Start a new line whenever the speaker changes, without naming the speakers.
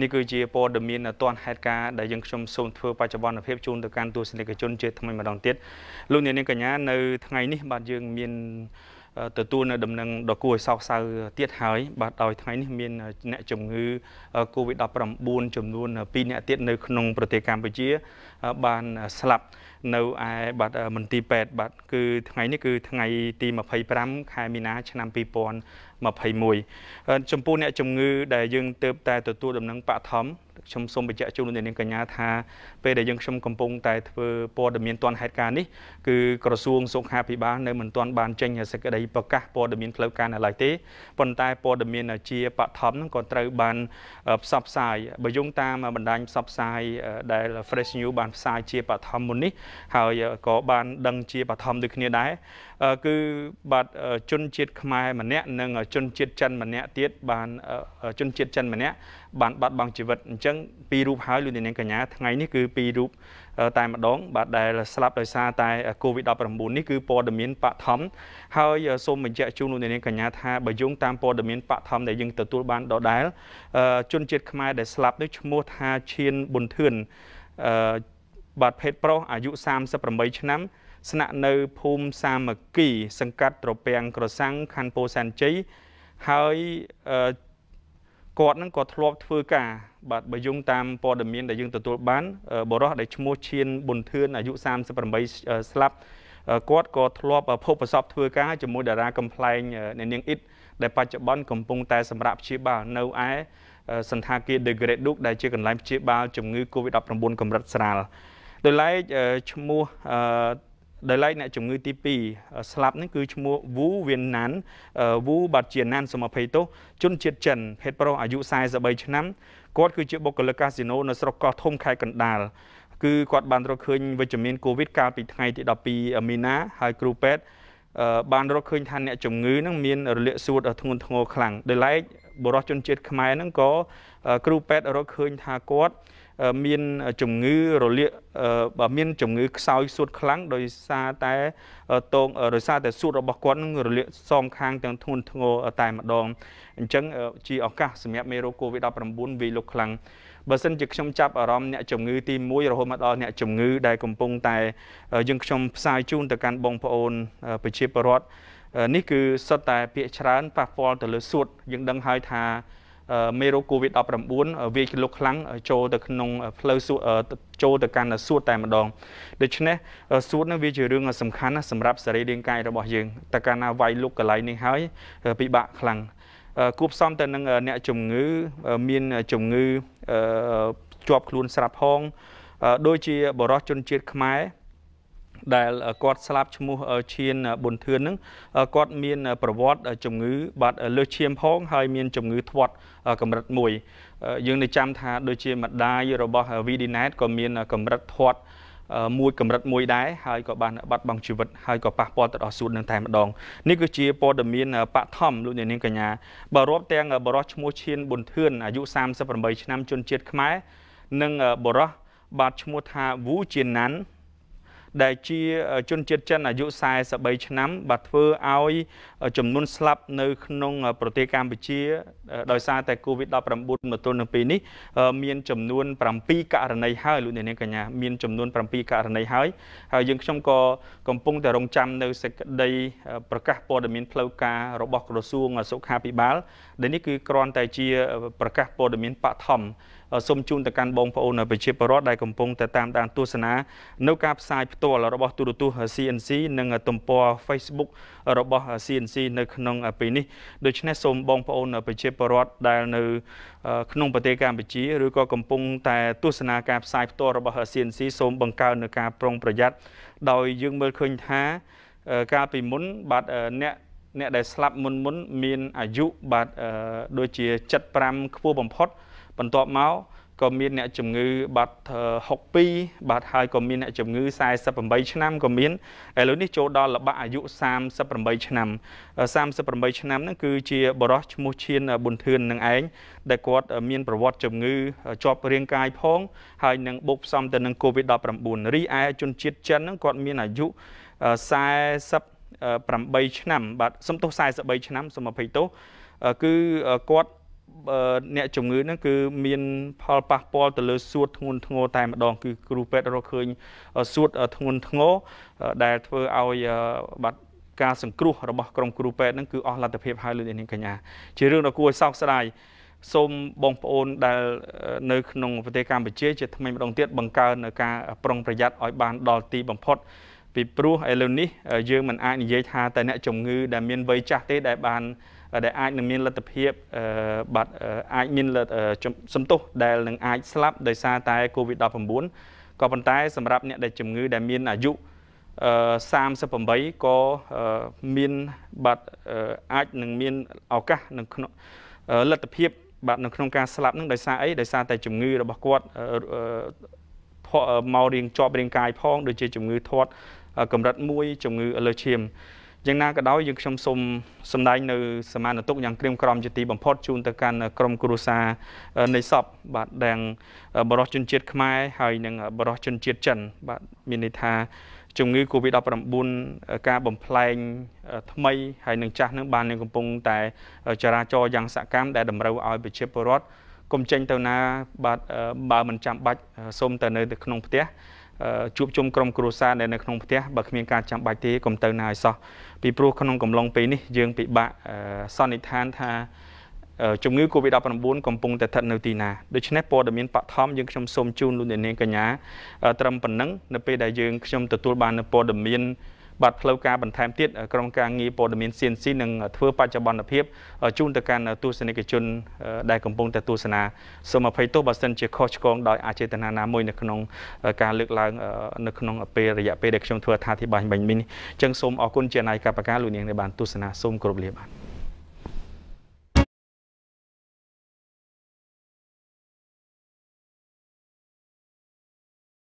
នេះគឺជាព័ត៌មានទាន់ហេតុការណ៍ដែលយើងខ្ញុំសូមធ្វើបច្ចុប្បន្នភាពជូនទៅកាន់ទស្សនិកជនជាថ្មីម្ដងទៀតលោកអ្នកនាងកញ្ញានៅថ្ងៃនេះ បាទយើងមានទទួលនៅដំណឹងដ៏គួរឲ្យសោកសៅទៀតហើយ បាទដោយថ្ងៃនេះមានអ្នកជំងឺ Covid-19 ចំនួន2អ្នកទៀតនៅក្នុងប្រទេសកម្ពុជាបានស្លាប់នៅឯបាទមន្ទីរពេទ្យបាទគឺថ្ងៃនេះគឺថ្ងៃ ទី25ខែមីនាឆ្នាំ2021ចំពោះអ្នកជំងឺដែលយើងទៅតែទទួលដំណឹងបឋមខ្ញុំសូមបញ្ជាក់ជូនលោកអ្នកនាងកញ្ញាថាពេលដែលយើងខ្ញុំកំពុងតែធ្វើព័ត៌មានទាន់ហេតុការណ៍នេះគឺក្រសួងសុខាភិបាលនៅមិនទាន់បានចេញសេចក្តីប្រកាសព័ត៌មានផ្លូវការនៅឡើយទេប៉ុន្តែព័ត៌មានជាបឋមហ្នឹងក៏ត្រូវបានផ្សព្វផ្សាយបើយោងតាមបណ្ដាញផ្សព្វផ្សាយដែល Fresh News បានផ្សាយជាបឋមមុននេះហើយក៏បានដឹងជាបឋមដូចគ្នាដែរគឺបាទជនជាតិខ្មែរម្នាក់និង ជនជាតិចិនម្នាក់ទៀតបានជនជាតិចិនម្នាក់បានបាត់បង់ជីវិតអញ្ចឹងពីររូបហើយលោកនាងកញ្ញាថ្ងៃនេះគឺពីររូបតែម្ដង បាទដែលស្លាប់ដោយសារតែ COVID-19 នេះគឺព័ត៌មានបឋមហើយសូមបញ្ជាក់ជូនលោកនាងកញ្ញាថាបើយោងតាមព័ត៌មានបឋមដែលយើងទទួលបានដដែលជនជាតិខ្មែរដែលស្លាប់នោះឈ្មោះថាឈៀនប៊ុនធឿនបាទភេទប្រុសអាយុ38ឆ្នាំ ស្នាក់នៅភូមិសាមគ្គី សង្កាត់ត្រពាំងក្រសាំងខណ្ឌពោធិ៍សែនជ័យហើយគាត់នឹងក៏ធ្លាប់ធ្វើការបាទបើយោងតាមព័ត៌មានដែលយើងទទួលបានបរិសដែលឈ្មោះឈៀនប៊ុនធឿនអាយុ38ស្លាប់គាត់ក៏ធ្លាប់ភពប្រសពធ្វើការជាមួយតារាកំ pl ែងអ្នកនាងអ៊ីតដែលបច្ចុប្បន្នកំពុងតែសម្រាប់ព្យាបាលនៅឯសន្តាគារ The Great Duke ដែលជាកន្លែងព្យាបាលជំងឺ Covid-19 កម្រិតស្រាល។ដោយឡែកឈ្មោះដោយឡែកអ្នកជំងឺទី2ស្លាប់នឹងគឺឈ្មោះវូវៀនណាន់វូបាទជាណាន់សមភ័យទោសជនជាតិចិនភេទប្រុសអាយុ43ឆ្នាំគាត់គឺជាបុគ្គលិកកាស៊ីណូនៅស្រុកកោះធំខេត្តកណ្ដាលគឺគាត់បានរកឃើញវិជ្ជមានកូវីដកាលពីថ្ងៃទី12មីនាហើយគ្រូពេទ្យបានរកឃើញថាអ្នកជំងឺនឹងមានរលាកសួតធ្ងន់ធ្ងរខ្លាំងដោយឡែកបុរសជនជាតិខ្មែរនឹងក៏គ្រូពេទ្យរកឃើញថាគាត់មានជំងឺរលាកបើមានជំងឺខ្សោយសួតខ្លាំងដោយសារតែតងដោយសារតែសួតរបស់គាត់នឹងរលាកសងខាងទាំងធ្ងន់ធ្ងរតែម្ដងអញ្ចឹងជាឱកាសសម្រាប់មេរោគ COVID-19 វាយលុកខ្លាំងបើសិនជាខ្ញុំចាប់អារម្មណ៍អ្នកជំងឺ ទី1រហូតមកដល់អ្នកជំងឺដែលកំពុងតែយើងខ្ញុំផ្សាយជូនទៅកាន់បងប្អូនប្រជាពលរដ្ឋនេះគឺសុទ្ធតែ ពាក្យច្រើនប៉ះពាល់ទៅលើសួតយើងដឹងហើយថាមេរោគ COVID-19 វាយលុកខ្លាំងចូលទៅក្នុងផ្លូវសួតចូលទៅកាន់សួតតែម្ដងដូច្នេះសួតនឹងវាជារឿងសំខាន់សម្រាប់សរីរាង្គកាយរបស់យើងតែកាលណាវាយលុកកន្លែងនេះហើយពិបាកខ្លាំងគួបផ្សំទៅនឹងអ្នកជំងឺមានជំងឺជាប់ខ្លួនស្រាប់ផងដូចជាបរិសុជនជាតិខ្មែរដែលគាត់ស្លាប់ឈ្មោះឈៀនប៊ុនធឿនហ្នឹងគាត់មានប្រវត្តិជំងឺបាត់លើសឈាមផងហើយមានជំងឺធាត់កម្រិត1យើងនឹងចាំថាដូចជាម្ដាយរបស់ VDNet ក៏មានកម្រិតធាត់មួយកម្រិតមួយដែរហើយក៏បានបាត់បង់ជីវិតហើយក៏ប៉ះពាល់ទៅដល់សួតនឹងតែម្ដងនេះគឺជាព័ត៌មានបឋមលោកអ្នកនាងកញ្ញាបើរាប់ទាំងបរិសឈ្មោះឈៀនប៊ុនធឿនអាយុ38ឆ្នាំជនជាតិខ្មែរនិងបរិសបាទឈ្មោះថាវូជាណាន់ដែលជាជនជាតិចិនអាយុ43ឆ្នាំ បាទធ្វើឲ្យចំនួនស្លាប់ នៅក្នុង ប្រទេសកម្ពុជា ដោយសារតែ COVID-19 មកទល់នឹងពេលនេះមានចំនួន7ករណីហើយលោកអ្នកនាងកញ្ញាមានចំនួន7ករណីហើយហើយយើងខ្ញុំក៏កំពុងតែរងចាំនៅសេចក្តី ប្រកាសព័ត៌មានផ្លូវការរបស់ក្រសួងសុខាភិបាលដែលនេះគឺគ្រាន់តែជា ប្រកាសព័ត៌មានបឋមសូមជូនទៅកាន់បងប្អូនប្រជាពលរដ្ឋដែលកំពុងតែតាមដានទស្សនានៅការផ្សាយផ្ទាល់របស់ទូរទស្សន៍ CNC និងទំព័រ Facebook របស់ CNC នៅក្នុងពេលនេះដូច្នេះសូមបងប្អូនប្រជាពលរដ្ឋដែលនៅក្នុងប្រទេសកម្ពុជាឬក៏កំពុងតែទស្សនាការផ្សាយផ្ទាល់របស់ CNC សូមបង្កើននៅការប្រុងប្រយ័ត្នដោយយើងមើលឃើញថាកាលពីមុនបាទអ្នកអ្នកដែលស្លាប់មុនមុន មានអាយុបាទដូចជា75ខ្ពស់បំផុតបន្ទាប់មកក៏មានអ្នកជំងឺបាត់62បាត់ហើយក៏មានអ្នកជំងឺ48ឆ្នាំក៏មានឥឡូវនេះចូលដល់ល្បាក់អាយុ38ឆ្នាំ38ឆ្នាំហ្នឹងគឺជាបរិសុទ្ធឈ្មោះឈៀនប៊ុនធឿននឹងឯងដែលគាត់មានប្រវត្តិជំងឺជាប់រាងកាយ ផងហើយនឹងបូកផ្សំទៅនឹង COVID-19 រីឯជនជាតិចិនហ្នឹងគាត់មានអាយុ40 8ឆ្នាំបាទសំទោស43ឆ្នាំសូមអភ័យទោសគឺគាត់អ្នកជំងឺហ្នឹងគឺមាន ផលប៉ះពាល់ទៅលើសួតធ្ងន់ធ្ងរតែម្ដងគឺគ្រូពេទ្យរកឃើញសួតធ្ងន់ធ្ងរដែលធ្វើឲ្យបាត់ការសង្គ្រោះរបស់ក្រុមគ្រូពេទ្យហ្នឹងគឺអស់លទ្ធភាពហើយលោកនាងកញ្ញាជារឿងដ៏គួរឲ្យសោកស្ដាយសូមបងប្អូនដែលនៅក្នុងប្រទេសកម្ពុជាជាថ្មីម្ដងទៀតបង្កើននៅការប្រុងប្រយ័ត្នឲ្យបានដល់ទីបំផុត ពីព្រោះឥឡូវនេះយើងមិនអាចនិយាយថាតែអ្នកជំងឺដែលមានវ័យចាស់ទេដែលបានដែលអាចនឹងមានលទ្ធភាពបាទអាចមានសំទុះដែលនឹងអាចស្លាប់ដោយសារតែ COVID-19 ក៏ប៉ុន្តែ សម្រាប់អ្នកដែលជំងឺដែលមានអាយុ38ក៏មានបាទអាចនឹងមានឱកាសនឹងក្នុងលទ្ធភាព បាទនៅក្នុងការស្លាប់នឹងដោយសារអីដោយសារតែជំងឺរបស់គាត់មករៀងជាប់រាងកាយផង ដូចជាជំងឺធាត់កម្រិត1ជំងឺលើឈាមយ៉ាងណាក៏ដោយយើងខ្ញុំសូមសម្ដែងនៅសមានទុកយ៉ាងក្រៀមក្រំជាទីបំផុតជូនទៅកាន់ក្រុមគ្រួសារនៃសពបាទទាំងបរិសុទ្ធជនជាតិខ្មែរហើយ និងបរិសុទ្ធជនជាតិចិនបាទមានន័យថាជំងឺ Covid-19 ការបំផ្លែង ថ្មីហើយនឹងចាស់នឹងបាននឹងកំពុងតែចរាចរយ៉ាងសកម្មដែលតម្រូវឲ្យប្រជាពលរដ្ឋកុំចេញទៅណា បាទបើមិនចាំបាច់សូមតែនៅក្នុងផ្ទះជួបជុំក្រុមគ្រួសារដែលនៅក្នុងផ្ទះបើគ្មានការចាំបាច់ទេកុំទៅណាឲ្យសោះពីព្រោះក្នុងកំឡុងពេលនេះយើងពិបាកសន្និដ្ឋានថាជំងឺ Covid-19 កំពុងតែស្ថិតនៅទីណាដូច្នេះព័ត៌មានបឋមយើងខ្ញុំសូមជូនលោកអ្នកនាងកញ្ញាត្រឹមប៉ុណ្ណឹងនៅពេលដែលយើងខ្ញុំទទួលបានព័ត៌មានបាទផ្លូវការបន្ថែមទៀតក្រុមការងារព័ត៌មាន CNC នឹងធ្វើបច្ចុប្បន្នភាពជូនទៅកាន់ទស្សនិកជន ដែលកំពុងតែទស្សនាសូមអភ័យទោសបើសិនជាខុសឆ្គងដោយអចេតនាណាមួយនៅក្នុង ការលើកឡើងនៅក្នុងពេលរយៈពេលដែលខ្ញុំធ្វើអត្ថាធិប្បាយមិញនេះអញ្ចឹងសូមអរគុណជានាយកបការលោកនាងដែលបានទស្សនាសូមគោរពលាបាទ